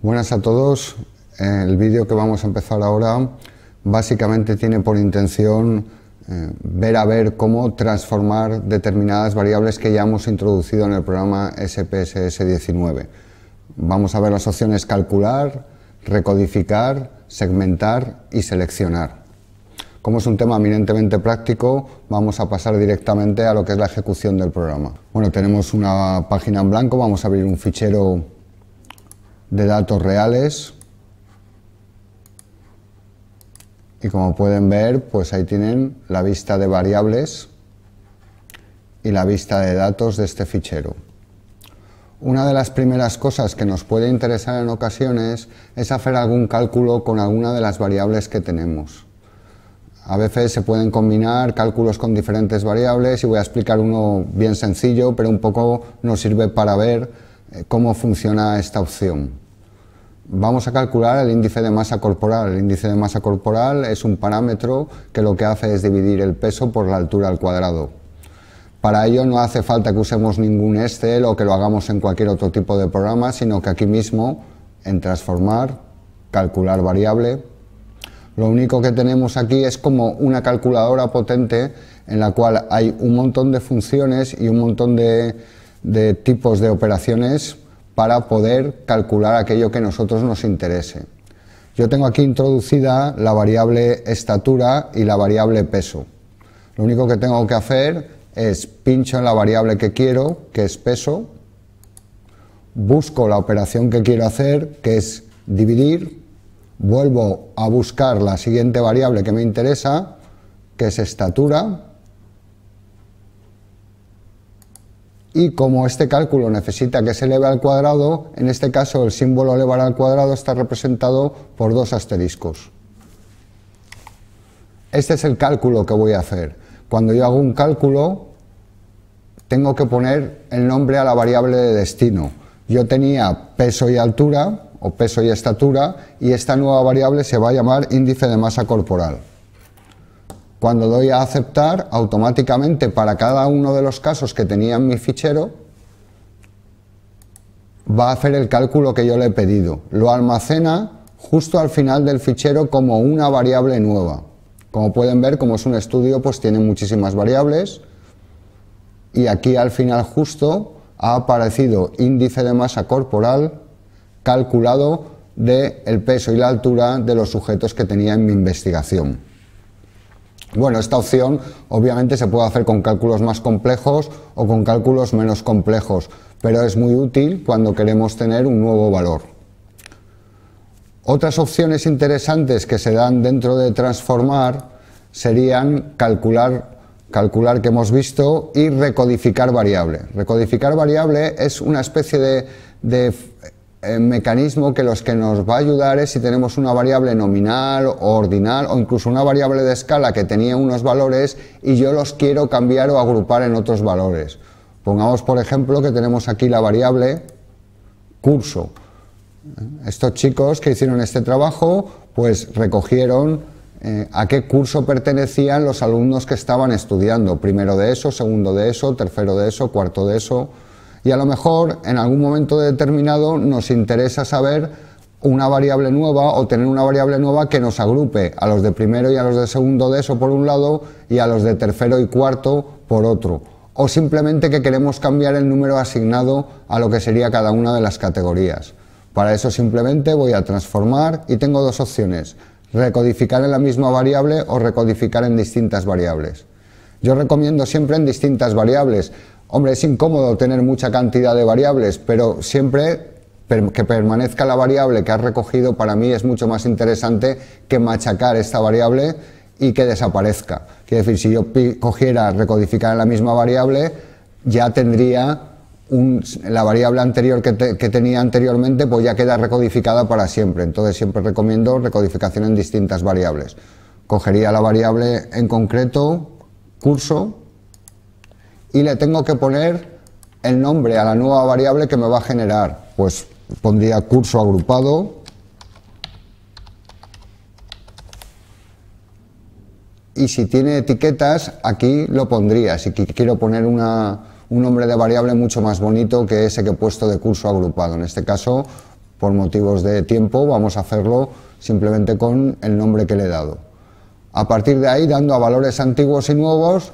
Buenas a todos. El vídeo que vamos a empezar ahora básicamente tiene por intención eh, ver a ver cómo transformar determinadas variables que ya hemos introducido en el programa SPSS 19. Vamos a ver las opciones calcular, recodificar, segmentar y seleccionar. Como es un tema eminentemente práctico, vamos a pasar directamente a lo que es la ejecución del programa. Bueno, tenemos una página en blanco, vamos a abrir un fichero de datos reales y como pueden ver pues ahí tienen la vista de variables y la vista de datos de este fichero. Una de las primeras cosas que nos puede interesar en ocasiones es hacer algún cálculo con alguna de las variables que tenemos. A veces se pueden combinar cálculos con diferentes variables y voy a explicar uno bien sencillo, pero un poco nos sirve para ver eh, cómo funciona esta opción. Vamos a calcular el índice de masa corporal. El índice de masa corporal es un parámetro que lo que hace es dividir el peso por la altura al cuadrado. Para ello no hace falta que usemos ningún Excel o que lo hagamos en cualquier otro tipo de programa, sino que aquí mismo, en transformar, calcular variable, lo único que tenemos aquí es como una calculadora potente en la cual hay un montón de funciones y un montón de, de tipos de operaciones para poder calcular aquello que a nosotros nos interese. Yo tengo aquí introducida la variable estatura y la variable peso. Lo único que tengo que hacer es pincho en la variable que quiero, que es peso, busco la operación que quiero hacer, que es dividir, vuelvo a buscar la siguiente variable que me interesa, que es estatura, y como este cálculo necesita que se eleve al cuadrado, en este caso el símbolo elevar al cuadrado está representado por dos asteriscos. Este es el cálculo que voy a hacer. Cuando yo hago un cálculo, tengo que poner el nombre a la variable de destino. Yo tenía peso y altura, o peso y estatura, y esta nueva variable se va a llamar índice de masa corporal. Cuando doy a aceptar, automáticamente para cada uno de los casos que tenía en mi fichero, va a hacer el cálculo que yo le he pedido. Lo almacena justo al final del fichero como una variable nueva. Como pueden ver, como es un estudio, pues tiene muchísimas variables. Y aquí al final justo ha aparecido índice de masa corporal calculado de el peso y la altura de los sujetos que tenía en mi investigación. Bueno, esta opción obviamente se puede hacer con cálculos más complejos o con cálculos menos complejos, pero es muy útil cuando queremos tener un nuevo valor. Otras opciones interesantes que se dan dentro de transformar serían calcular, calcular que hemos visto y recodificar variable. Recodificar variable es una especie de, de el mecanismo que los que nos va a ayudar es si tenemos una variable nominal o ordinal o incluso una variable de escala que tenía unos valores y yo los quiero cambiar o agrupar en otros valores. Pongamos por ejemplo que tenemos aquí la variable curso. Estos chicos que hicieron este trabajo pues recogieron eh, a qué curso pertenecían los alumnos que estaban estudiando, primero de eso, segundo de eso, tercero de eso, cuarto de eso, y a lo mejor en algún momento determinado nos interesa saber una variable nueva o tener una variable nueva que nos agrupe a los de primero y a los de segundo de eso por un lado y a los de tercero y cuarto por otro. O simplemente que queremos cambiar el número asignado a lo que sería cada una de las categorías. Para eso simplemente voy a transformar y tengo dos opciones, recodificar en la misma variable o recodificar en distintas variables. Yo recomiendo siempre en distintas variables, Hombre, es incómodo tener mucha cantidad de variables, pero siempre que permanezca la variable que has recogido para mí es mucho más interesante que machacar esta variable y que desaparezca. Quiere decir, si yo cogiera recodificar la misma variable, ya tendría la variable anterior que, que, tenía anteriormente, pues ya queda recodificada para siempre. Entonces siempre recomiendo recodificación en distintas variables. Cogería la variable en concreto, curso, y le tengo que poner el nombre a la nueva variable que me va a generar. Pues pondría curso agrupado. Y si tiene etiquetas, aquí lo pondría. Si quiero poner un nombre de variable mucho más bonito que ese que he puesto de curso agrupado. En este caso, por motivos de tiempo, vamos a hacerlo simplemente con el nombre que le he dado. A partir de ahí, dando a valores antiguos y nuevos,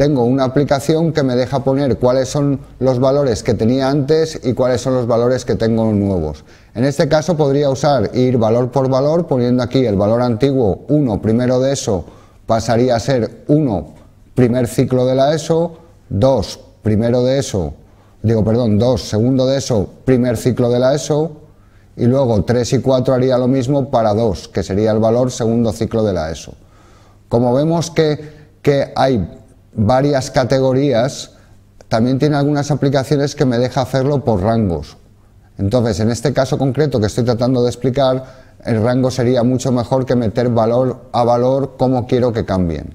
tengo una aplicación que me deja poner cuáles son los valores que tenía antes y cuáles son los valores que tengo nuevos. En este caso podría usar ir valor por valor, poniendo aquí el valor antiguo 1 primero de ESO pasaría a ser 1 primer ciclo de la ESO, 2 primero de ESO, digo perdón, 2 segundo de ESO, primer ciclo de la ESO, y luego 3 y 4 haría lo mismo para 2, que sería el valor segundo ciclo de la ESO. Como vemos que, que hay varias categorías, también tiene algunas aplicaciones que me deja hacerlo por rangos. Entonces, en este caso concreto que estoy tratando de explicar, el rango sería mucho mejor que meter valor a valor como quiero que cambien.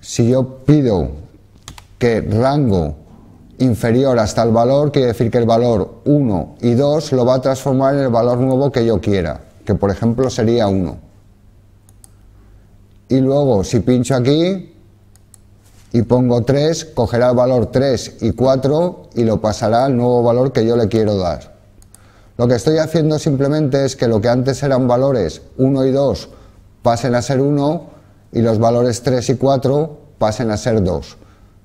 Si yo pido que rango inferior hasta el valor, quiere decir que el valor 1 y 2 lo va a transformar en el valor nuevo que yo quiera, que por ejemplo sería 1 y luego si pincho aquí y pongo 3, cogerá el valor 3 y 4 y lo pasará al nuevo valor que yo le quiero dar. Lo que estoy haciendo simplemente es que lo que antes eran valores 1 y 2 pasen a ser 1 y los valores 3 y 4 pasen a ser 2.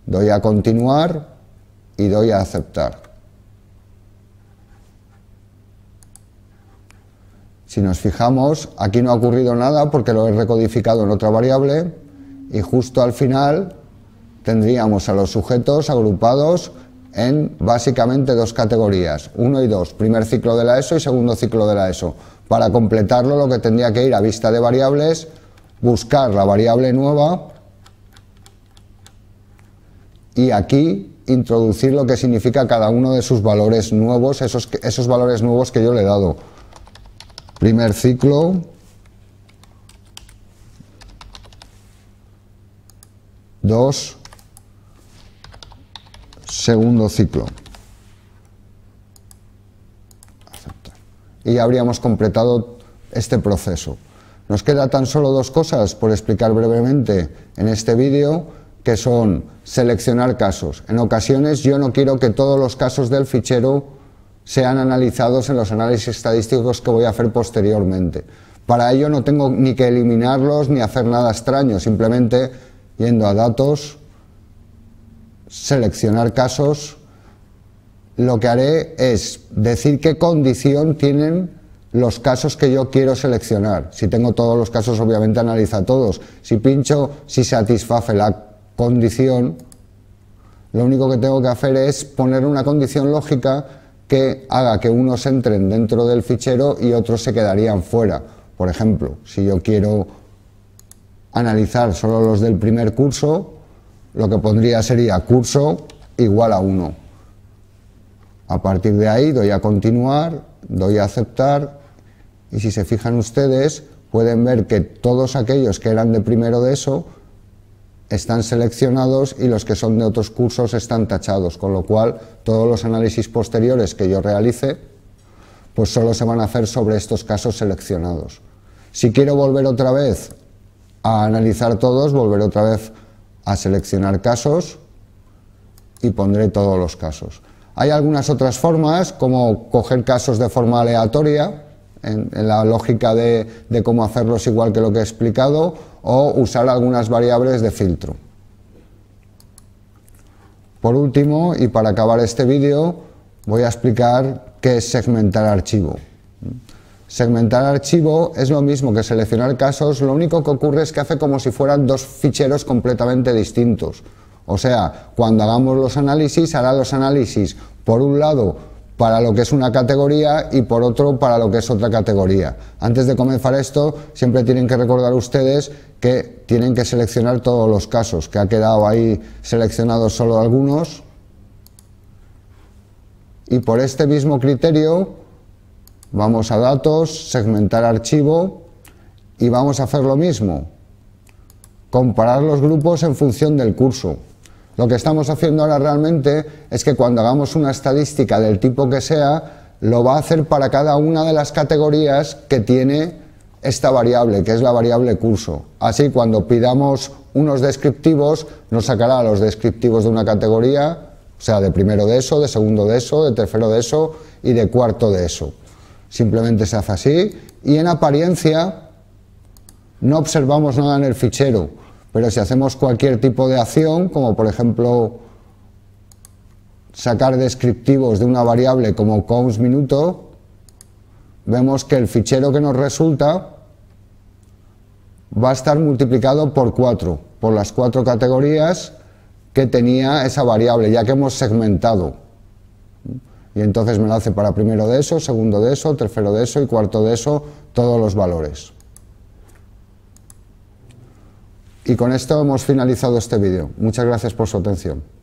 Doy a continuar y doy a aceptar. Si nos fijamos, aquí no ha ocurrido nada porque lo he recodificado en otra variable y justo al final tendríamos a los sujetos agrupados en básicamente dos categorías, uno y dos primer ciclo de la ESO y segundo ciclo de la ESO. Para completarlo lo que tendría que ir a vista de variables, buscar la variable nueva y aquí introducir lo que significa cada uno de sus valores nuevos, esos, esos valores nuevos que yo le he dado. Primer ciclo. Dos. Segundo ciclo. Y ya habríamos completado este proceso. Nos queda tan solo dos cosas por explicar brevemente en este vídeo, que son seleccionar casos. En ocasiones yo no quiero que todos los casos del fichero sean analizados en los análisis estadísticos que voy a hacer posteriormente. Para ello no tengo ni que eliminarlos ni hacer nada extraño, simplemente yendo a datos, seleccionar casos, lo que haré es decir qué condición tienen los casos que yo quiero seleccionar. Si tengo todos los casos, obviamente analiza todos. Si pincho si satisface la condición, lo único que tengo que hacer es poner una condición lógica que haga que unos entren dentro del fichero y otros se quedarían fuera. Por ejemplo, si yo quiero analizar solo los del primer curso, lo que pondría sería curso igual a 1. A partir de ahí doy a continuar, doy a aceptar y si se fijan ustedes pueden ver que todos aquellos que eran de primero de eso están seleccionados y los que son de otros cursos están tachados, con lo cual todos los análisis posteriores que yo realice, pues solo se van a hacer sobre estos casos seleccionados. Si quiero volver otra vez a analizar todos, volver otra vez a seleccionar casos y pondré todos los casos. Hay algunas otras formas, como coger casos de forma aleatoria, en, la lógica de, de, cómo hacerlos igual que lo que he explicado o usar algunas variables de filtro. Por último, y para acabar este vídeo, voy a explicar qué es segmentar archivo. Segmentar archivo es lo mismo que seleccionar casos, lo único que ocurre es que hace como si fueran dos ficheros completamente distintos. O sea, cuando hagamos los análisis, hará los análisis, por un lado, para lo que es una categoría y por otro para lo que es otra categoría. Antes de comenzar esto, siempre tienen que recordar ustedes que tienen que seleccionar todos los casos, que ha quedado ahí seleccionados solo algunos. Y por este mismo criterio, vamos a datos, segmentar archivo y vamos a hacer lo mismo, comparar los grupos en función del curso. Lo que estamos haciendo ahora realmente es que cuando hagamos una estadística del tipo que sea, lo va a hacer para cada una de las categorías que tiene esta variable, que es la variable curso. Así, cuando pidamos unos descriptivos, nos sacará los descriptivos de una categoría, o sea, de primero de eso, de segundo de eso, de tercero de eso y de cuarto de eso. Simplemente se hace así y en apariencia no observamos nada en el fichero pero si hacemos cualquier tipo de acción, como por ejemplo sacar descriptivos de una variable como counts minuto, vemos que el fichero que nos resulta va a estar multiplicado por cuatro, por las cuatro categorías que tenía esa variable, ya que hemos segmentado. Y entonces me lo hace para primero de eso, segundo de eso, tercero de eso y cuarto de eso, todos los valores. Y con esto hemos finalizado este vídeo. Muchas gracias por su atención.